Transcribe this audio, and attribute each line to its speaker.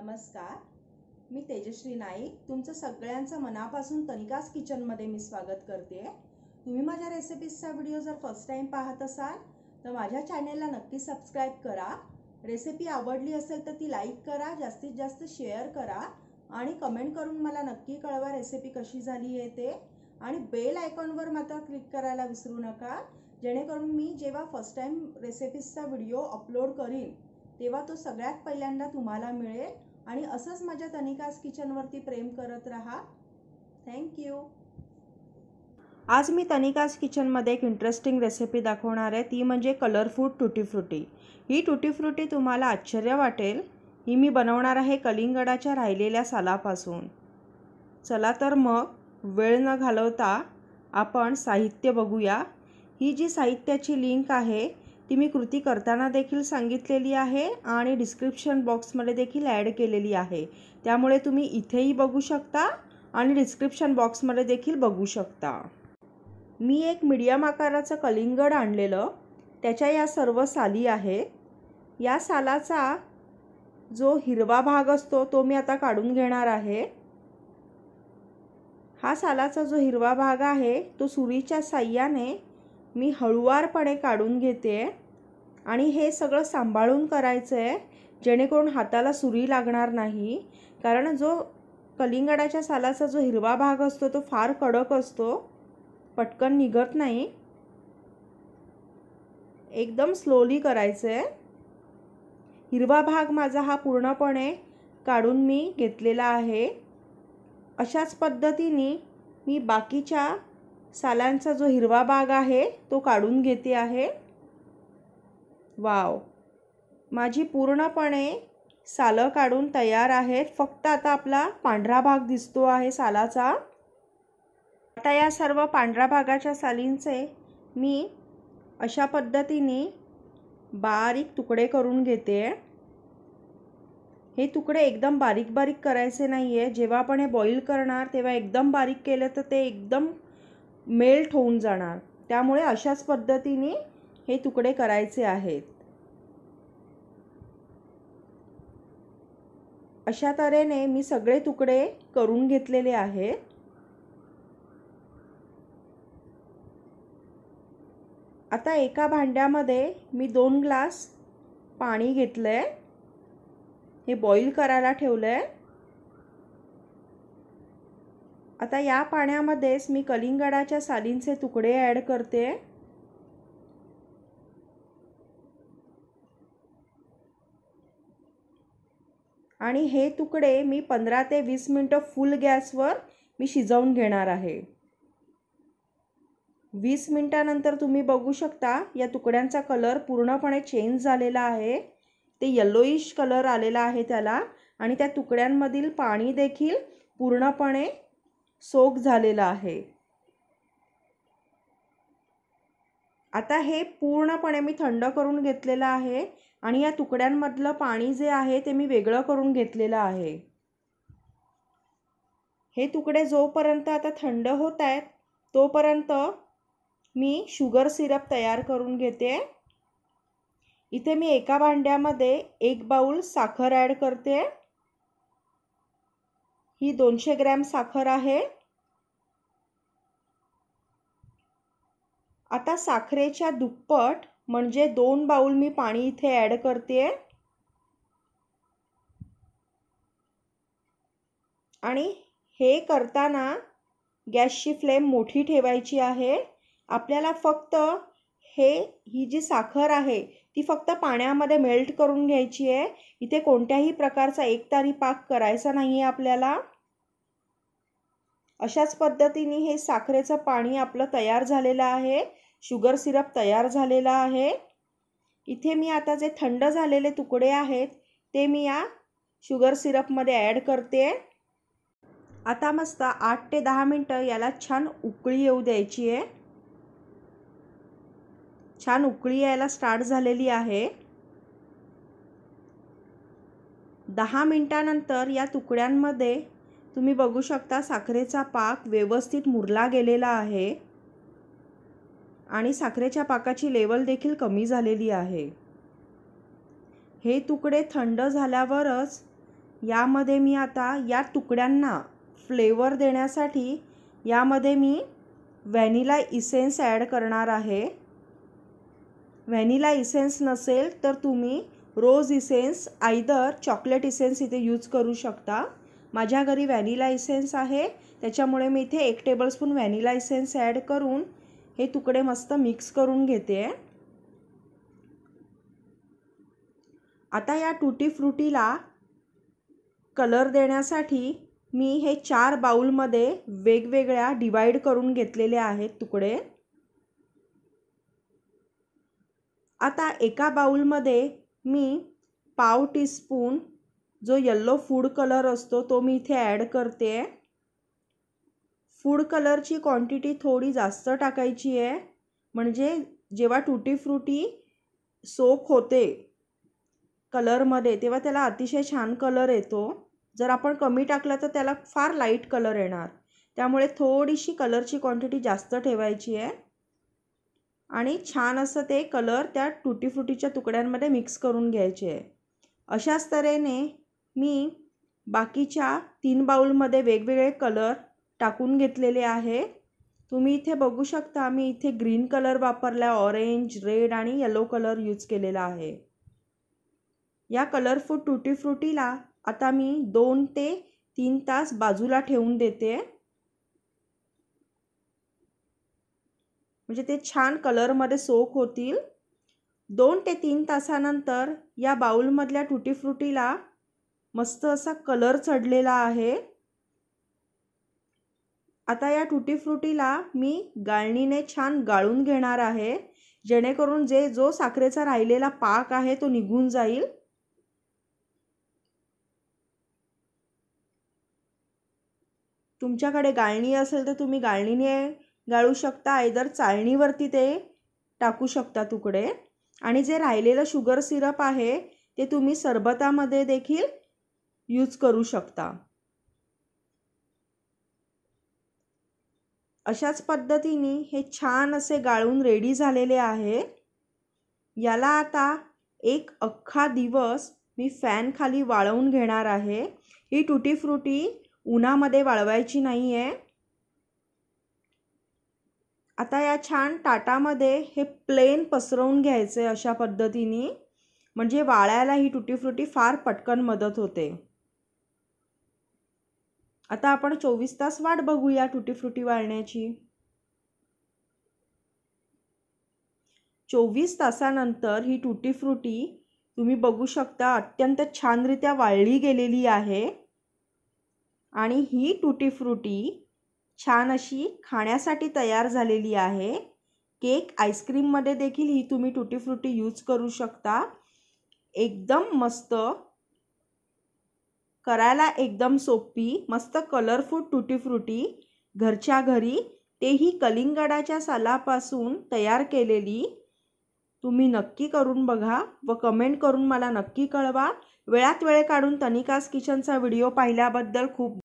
Speaker 1: नमस्कार मी तेजश्री नाईक तुमचं सगळ्यांचं मनापासून तनिकास किचनमध्ये मी स्वागत करते तुम्ही माझ्या रेसिपीजचा व्हिडिओ जर फर्स्ट टाईम पाहत असाल तर माझ्या चॅनेलला नक्की सबस्क्राईब करा रेसिपी आवडली असेल तर ती लाईक करा जास्तीत जास्त शेअर करा आणि कमेंट करून मला नक्की कळवा रेसिपी कशी झाली आहे ते आणि बेल आयकॉनवर मात्र क्लिक करायला विसरू नका जेणेकरून मी जेव्हा फर्स्ट टाईम रेसिपीजचा व्हिडिओ अपलोड करीन तेव्हा तो सगळ्यात पहिल्यांदा तुम्हाला मिळेल आणि असंच माझ्या तनिकास किचनवरती प्रेम करत राहा थँक्यू आज मी तनिकास किचनमध्ये एक इंटरेस्टिंग रेसिपी दाखवणार आहे ती म्हणजे कलरफूड टुटी फ्रुटी ही टुटी फ्रुटी तुम्हाला आश्चर्य वाटेल ही मी बनवणार आहे कलिंगडाच्या राहिलेल्या सालापासून चला तर मग वेळ न घालवता आपण साहित्य बघूया ही जी साहित्याची लिंक आहे ती मी कृती करताना देखील सांगितलेली आहे आणि डिस्क्रिप्शन बॉक्समध्ये देखील ॲड केलेली आहे त्यामुळे तुम्ही इथेही बघू शकता आणि डिस्क्रिप्शन बॉक्समध्ये देखील बघू शकता मी एक मीडियम आकाराचं कलिंगड आणलेलं त्याच्या या सर्व साली आहे या सालाचा जो हिरवा भाग असतो तो मी आता काढून घेणार आहे हा सालाचा जो हिरवा भाग आहे तो सुरीच्या साह्याने मी हळुवारपणे काढून घेते आणि हे सगळं सांभाळून करायचं आहे जेणेकरून हाताला सुरी लागणार नाही कारण जो कलिंगडाच्या सालाचा जो हिरवा भाग असतो तो फार कडक असतो पटकन निघत नाही एकदम स्लोली करायचं आहे हिरवा भाग माझा हा पूर्णपणे काढून मी घेतलेला आहे अशाच पद्धतीने मी बाकीच्या सालांचा जो हिरवा भाग आहे तो काढून घेते आहे वाव माझी पूर्णपणे सालं काढून तयार आहेत फक्त आता आपला पांढरा भाग दिसतो आहे सालाचा आता या सर्व पांढऱ्या भागाच्या सालींचे मी अशा पद्धतीने बारीक तुकडे करून घेते हे तुकडे एकदम बारीक बारीक करायचे नाही आहे जेव्हा आपण हे बॉईल करणार तेव्हा एकदम बारीक केलं तर ते एकदम मेल्ट होऊन जाणार त्यामुळे अशाच पद्धतीने हे तुकडे करायचे आहेत अशा तऱ्हेने मी सगळे तुकडे करून घेतलेले आहेत आता एका भांड्यामध्ये मी दोन ग्लास पाणी घेतलं आहे हे बॉईल करायला ठेवलं आहे आता या पाण्यामध्येच मी कलिंगडाच्या सालींचे तुकडे ॲड करते आणि हे तुकडे मी पंधरा ते वीस मिनटं फुल गॅसवर मी शिजवून घेणार आहे वीस मिनटानंतर तुम्ही बघू शकता या तुकड्यांचा कलर पूर्णपणे चेंज झालेला आहे ते यलोईश कलर आलेला आहे त्याला आणि त्या तुकड्यांमधील पाणी देखील पूर्णपणे सोग झालेला आहे आता हे पूर्णपणे मी थंड करून घेतलेलं आहे आणि या तुकड्यांमधलं पाणी जे आहे ते मी वेगळं करून घेतलेलं आहे हे तुकडे जोपर्यंत आता थंड होत आहेत तोपर्यंत मी शुगर सिरप तयार करून घेते इथे मी एका भांड्यामध्ये एक बाऊल साखर ॲड करते ही दोनशे ग्रॅम साखर आहे आता साखरेच्या दुप्पट म्हणजे दोन बाउल मी पाणी इथे ॲड करते आणि हे करताना गॅसची फ्लेम मोठी ठेवायची आहे आपल्याला फक्त हे ही जी साखर आहे ती फक्त पाण्यामध्ये मेल्ट करून घ्यायची आहे इथे कोणत्याही प्रकारचा एकतारी पाक करायचा नाही आहे आपल्याला अशाच पद्धतीने हे साखरेचं पाणी आपलं तयार झालेलं आहे शुगर सिरप तयार झालेला आहे इथे मी आता जे थंड झालेले तुकडे आहेत ते मी या शुगर सिरपमध्ये ॲड करते आता मस्त आठ ते दहा मिनटं याला छान उकळी येऊ द्यायची आहे छान उकळी यायला स्टार्ट झालेली आहे दहा मिनटानंतर या तुकड्यांमध्ये तुम्ही बघू शकता साखरेचा पाक व्यवस्थित मुरला गेलेला आहे आणि साखरेच्या पाकाची लेवल देखील कमी झालेली आहे हे तुकडे थंड झाल्यावरच यामध्ये मी आता या तुकड्यांना फ्लेवर देण्यासाठी यामध्ये मी व्हॅनिला इसेन्स ॲड करणार आहे व्हॅनिला इसेन्स नसेल तर तुम्ही rose essence either chocolate essence इथे यूज करू शकता माझ्या घरी व्हॅनिला इसेन्स आहे त्याच्यामुळे मी इथे एक टेबलस्पून व्हॅनिला इसेन्स ॲड करून हे तुकडे मस्त मिक्स करून घेते आहे आता या टुटी फ्रुटीला कलर देण्यासाठी मी हे चार बाऊलमध्ये वेगवेगळ्या डिवाईड करून घेतलेले आहेत तुकडे आता एका बाऊलमध्ये मी पाव टीस्पून जो यल्लो फूड कलर असतो तो मी इथे ॲड करते आहे फूड कलरची क्वांटिटी थोडी जास्त टाकायची आहे म्हणजे जेव्हा टूटी फ्रुटी सोक होते कलरमध्ये तेव्हा त्याला अतिशय छान कलर येतो जर आपण कमी टाकला तर त्याला फार लाईट कलर येणार त्यामुळे थोडीशी कलरची क्वांटिटी जास्त ठेवायची आहे आणि छान असं ते कलर त्या टुटीफ्रुटीच्या तुकड्यांमध्ये मिक्स करून घ्यायचे आहे अशाच तऱ्हेने मी बाकीच्या तीन बाऊलमध्ये वेगवेगळे कलर टाकून घेतलेले आहे तुम्ही इथे बघू शकता मी इथे ग्रीन कलर वापरला ऑरेंज रेड आणि येलो कलर यूज केलेला आहे या कलरफुल टुटी आता मी दोन ते तीन तास बाजूला ठेवून देते म्हणजे ते छान कलरमध्ये सोक होतील दोन ते तीन तासानंतर या बाऊलमधल्या टुटीफ्रुटीला मस्त असा कलर चढलेला आहे आता या टुटीफ्रुटीला मी गाळणीने छान गाळून घेणार आहे जेणेकरून जे जो साखरेचा राहिलेला पाक आहे तो निघून जाईल तुमच्याकडे गाळणी असेल तर तुम्ही गाळणीने गाळू शकता आयदर चाळणीवरती ते टाकू शकता तुकडे आणि जे राहिलेलं शुगर सिरप आहे ते तुम्ही सरबतामध्ये देखील यूज करू शकता अशाच पद्धतीने हे छान असे गाळून रेडी झालेले आहे याला आता एक अख्खा दिवस मी फॅन खाली वाळवून घेणार आहे ही टुटी फ्रुटी उन्हामध्ये वाळवायची नाही आहे आता या छान ताटामध्ये हे प्लेन पसरवून घ्यायचे अशा पद्धतीने म्हणजे वाळायला ही टुटी फ्रुटी फार पटकन मदत होते आता आपण चोवीस तास वाट बघूया टुटी फ्रुटी वाळण्याची चोवीस तासानंतर ही टुटी फ्रुटी तुम्ही बघू शकता अत्यंत छानरित्या वाळली गेलेली आहे आणि ही टुटी फ्रुटी छान अशी खाण्यासाठी तयार झालेली आहे केक आईस्क्रीममध्ये देखील ही तुम्ही टुटी फ्रुटी यूज करू शकता एकदम मस्त करायला एकदम सोपी मस्त कलरफुल टुटी फ्रुटी घरच्या घरी तेही कलिंगडाच्या सालापासून तयार केलेली तुम्ही नक्की करून बघा व कमेंट करून मला नक्की कळवा वेळात वेळ काढून तनिकास किचनचा व्हिडिओ पाहिल्याबद्दल खूप